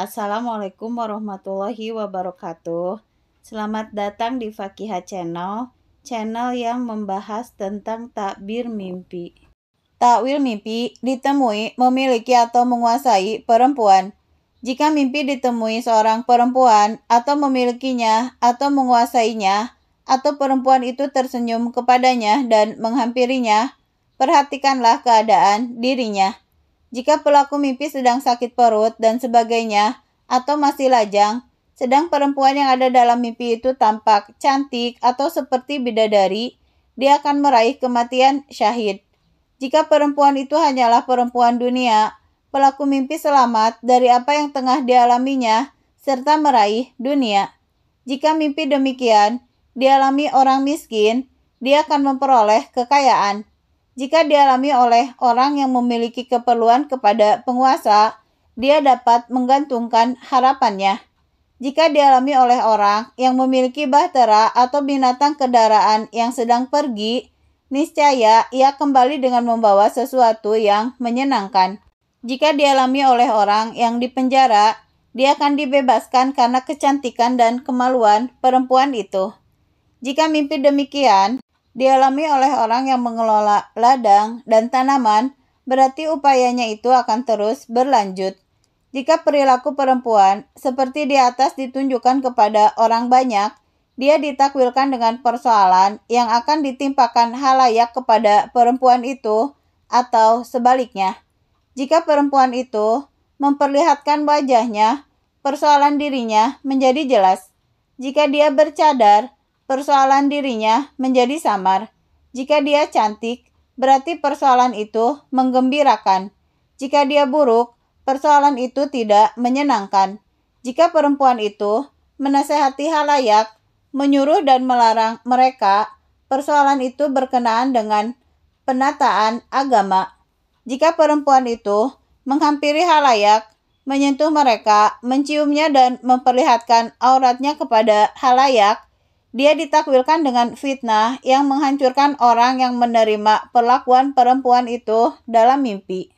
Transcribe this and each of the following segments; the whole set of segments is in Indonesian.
Assalamualaikum warahmatullahi wabarakatuh. Selamat datang di Fakiha Channel, channel yang membahas tentang takbir mimpi. Takwil mimpi ditemui memiliki atau menguasai perempuan. Jika mimpi ditemui seorang perempuan atau memilikinya atau menguasainya, atau perempuan itu tersenyum kepadanya dan menghampirinya, perhatikanlah keadaan dirinya jika pelaku mimpi sedang sakit perut dan sebagainya, atau masih lajang, sedang perempuan yang ada dalam mimpi itu tampak cantik atau seperti bidadari, dia akan meraih kematian syahid. Jika perempuan itu hanyalah perempuan dunia, pelaku mimpi selamat dari apa yang tengah dialaminya serta meraih dunia. Jika mimpi demikian dialami orang miskin, dia akan memperoleh kekayaan. Jika dialami oleh orang yang memiliki keperluan kepada penguasa, dia dapat menggantungkan harapannya. Jika dialami oleh orang yang memiliki bahtera atau binatang kendaraan yang sedang pergi, niscaya ia kembali dengan membawa sesuatu yang menyenangkan. Jika dialami oleh orang yang dipenjara, dia akan dibebaskan karena kecantikan dan kemaluan perempuan itu. Jika mimpi demikian, dialami oleh orang yang mengelola ladang dan tanaman, berarti upayanya itu akan terus berlanjut. Jika perilaku perempuan seperti di atas ditunjukkan kepada orang banyak, dia ditakwilkan dengan persoalan yang akan ditimpakan halayak kepada perempuan itu atau sebaliknya. Jika perempuan itu memperlihatkan wajahnya, persoalan dirinya menjadi jelas. Jika dia bercadar, persoalan dirinya menjadi samar. Jika dia cantik, berarti persoalan itu menggembirakan. Jika dia buruk, persoalan itu tidak menyenangkan. Jika perempuan itu menasehati halayak, menyuruh dan melarang mereka, persoalan itu berkenaan dengan penataan agama. Jika perempuan itu menghampiri halayak, menyentuh mereka, menciumnya dan memperlihatkan auratnya kepada halayak, dia ditakwilkan dengan fitnah yang menghancurkan orang yang menerima perlakuan perempuan itu dalam mimpi.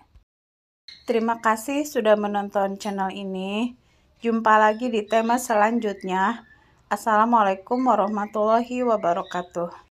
Terima kasih sudah menonton channel ini. Jumpa lagi di tema selanjutnya. Assalamualaikum warahmatullahi wabarakatuh.